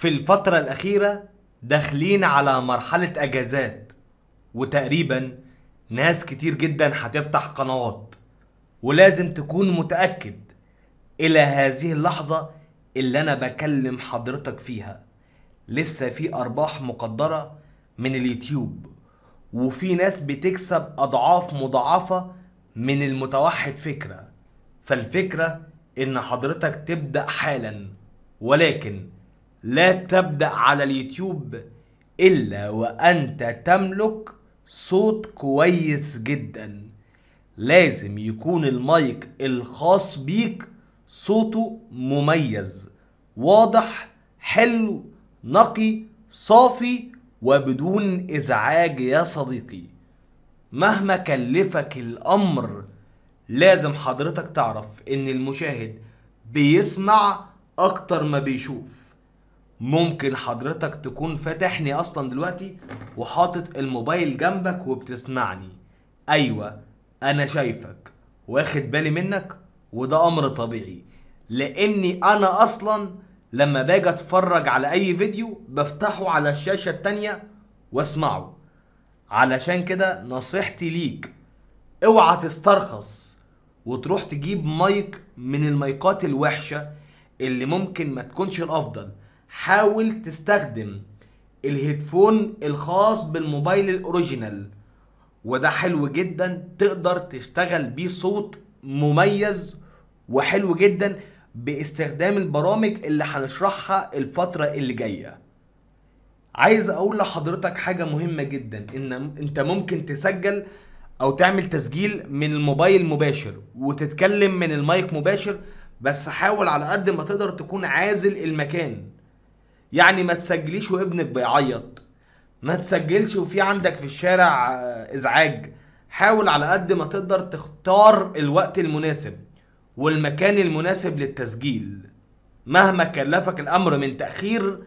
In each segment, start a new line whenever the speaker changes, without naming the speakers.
في الفترة الأخيرة داخلين على مرحلة أجازات وتقريبا ناس كتير جدا هتفتح قنوات ولازم تكون متأكد إلى هذه اللحظة اللي أنا بكلم حضرتك فيها لسه في أرباح مقدرة من اليوتيوب وفي ناس بتكسب أضعاف مضاعفة من المتوحد فكرة فالفكرة إن حضرتك تبدأ حالا ولكن لا تبدأ على اليوتيوب إلا وأنت تملك صوت كويس جدا لازم يكون المايك الخاص بيك صوته مميز واضح حلو نقي صافي وبدون إزعاج يا صديقي مهما كلفك الأمر لازم حضرتك تعرف إن المشاهد بيسمع أكتر ما بيشوف ممكن حضرتك تكون فاتحني اصلا دلوقتي وحاطط الموبايل جنبك وبتسمعني ايوه انا شايفك واخد بالي منك وده امر طبيعي لاني انا اصلا لما باجي اتفرج على اي فيديو بفتحه على الشاشة التانية واسمعه علشان كده نصيحتي ليك اوعى تسترخص وتروح تجيب مايك من المايكات الوحشة اللي ممكن ما تكونش الافضل حاول تستخدم الهيدفون الخاص بالموبايل الاوريجينال وده حلو جدا تقدر تشتغل بيه صوت مميز وحلو جدا باستخدام البرامج اللي هنشرحها الفترة اللي جاية عايز اقول لحضرتك حاجة مهمة جدا ان انت ممكن تسجل او تعمل تسجيل من الموبايل مباشر وتتكلم من المايك مباشر بس حاول على قد ما تقدر تكون عازل المكان يعني ما تسجليش وابنك بيعيط ما تسجلش وفي عندك في الشارع آه، ازعاج حاول على قد ما تقدر تختار الوقت المناسب والمكان المناسب للتسجيل مهما كلفك الامر من تاخير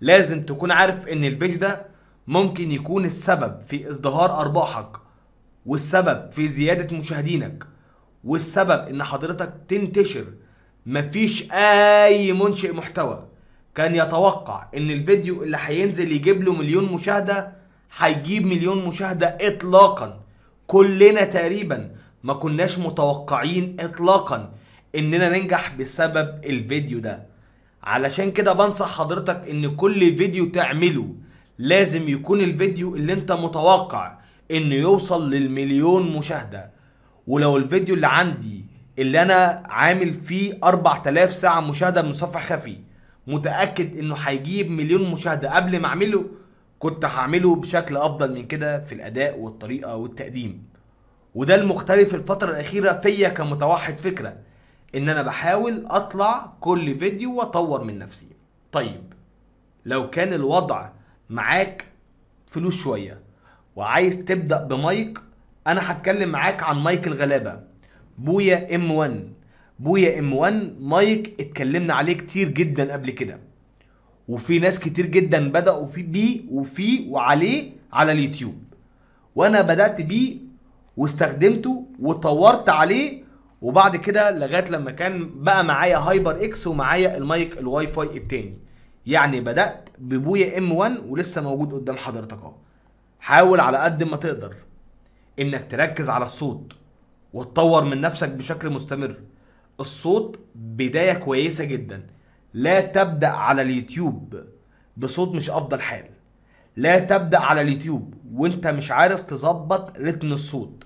لازم تكون عارف ان الفيديو ده ممكن يكون السبب في ازدهار ارباحك والسبب في زياده مشاهدينك والسبب ان حضرتك تنتشر مفيش اي منشئ محتوى كان يتوقع ان الفيديو اللي هينزل يجيب له مليون مشاهده هيجيب مليون مشاهده اطلاقا كلنا تقريبا ما كناش متوقعين اطلاقا اننا ننجح بسبب الفيديو ده علشان كده بنصح حضرتك ان كل فيديو تعمله لازم يكون الفيديو اللي انت متوقع انه يوصل للمليون مشاهدة ولو الفيديو اللي عندي اللي انا عامل فيه 4000 ساعة مشاهدة من صفحة خفي متاكد انه هيجيب مليون مشاهده قبل ما اعمله كنت هعمله بشكل افضل من كده في الاداء والطريقه والتقديم وده المختلف الفتره الاخيره فيا كمتوحد فكره ان انا بحاول اطلع كل فيديو واطور من نفسي طيب لو كان الوضع معاك فلوس شويه وعايز تبدا بمايك انا هتكلم معاك عن مايك الغلابه بويا ام 1 بويا ام 1 مايك اتكلمنا عليه كتير جدا قبل كده وفي ناس كتير جدا بدأوا بيه وفي وعليه على اليوتيوب وانا بدأت بيه واستخدمته وطورت عليه وبعد كده لغايه لما كان بقى معايا هايبر اكس ومعايا المايك الواي فاي التاني يعني بدات ببويا ام 1 ولسه موجود قدام حضرتك اهو حاول على قد ما تقدر انك تركز على الصوت وتطور من نفسك بشكل مستمر الصوت بداية كويسة جدا لا تبدأ على اليوتيوب بصوت مش أفضل حال لا تبدأ على اليوتيوب وانت مش عارف تظبط رتم الصوت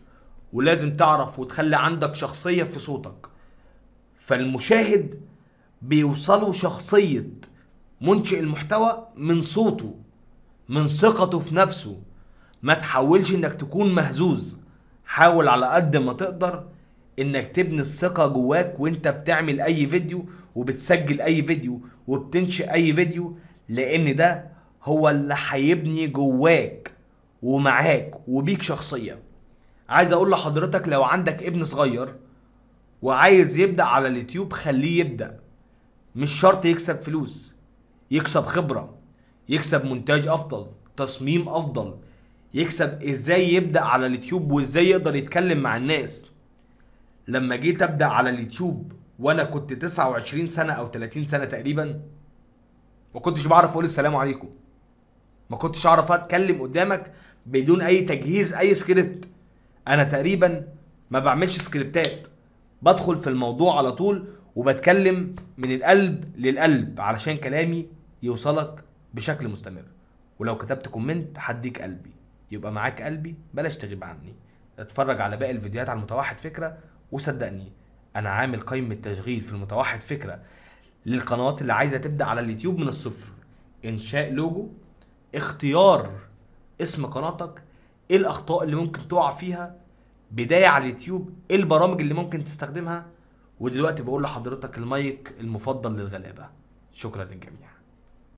ولازم تعرف وتخلي عندك شخصية في صوتك فالمشاهد بيوصلوا شخصية منشئ المحتوى من صوته من ثقته في نفسه ما تحاولش انك تكون مهزوز حاول على قد ما تقدر انك تبني الثقه جواك وانت بتعمل اي فيديو وبتسجل اي فيديو وبتنشئ اي فيديو لان ده هو اللي هيبني جواك ومعاك وبيك شخصيه عايز اقول لحضرتك لو عندك ابن صغير وعايز يبدا على اليوتيوب خليه يبدا مش شرط يكسب فلوس يكسب خبره يكسب مونتاج افضل تصميم افضل يكسب ازاي يبدا على اليوتيوب وازاي يقدر يتكلم مع الناس لما جيت ابدا على اليوتيوب وانا كنت 29 سنه او 30 سنه تقريبا ما كنتش بعرف اقول السلام عليكم ما كنتش اعرف اتكلم قدامك بدون اي تجهيز اي سكريبت انا تقريبا ما بعملش سكريبتات بدخل في الموضوع على طول وبتكلم من القلب للقلب علشان كلامي يوصلك بشكل مستمر ولو كتبت كومنت هديك قلبي يبقى معاك قلبي بلاش تغيب عني اتفرج على باقي الفيديوهات على المتوحد فكره وصدقني انا عامل قائمه تشغيل في المتوحد فكره للقنوات اللي عايزه تبدا على اليوتيوب من الصفر انشاء لوجو اختيار اسم قناتك ايه الاخطاء اللي ممكن تقع فيها بدايه على اليوتيوب ايه البرامج اللي ممكن تستخدمها ودلوقتي بقول لحضرتك المايك المفضل للغلابه شكرا للجميع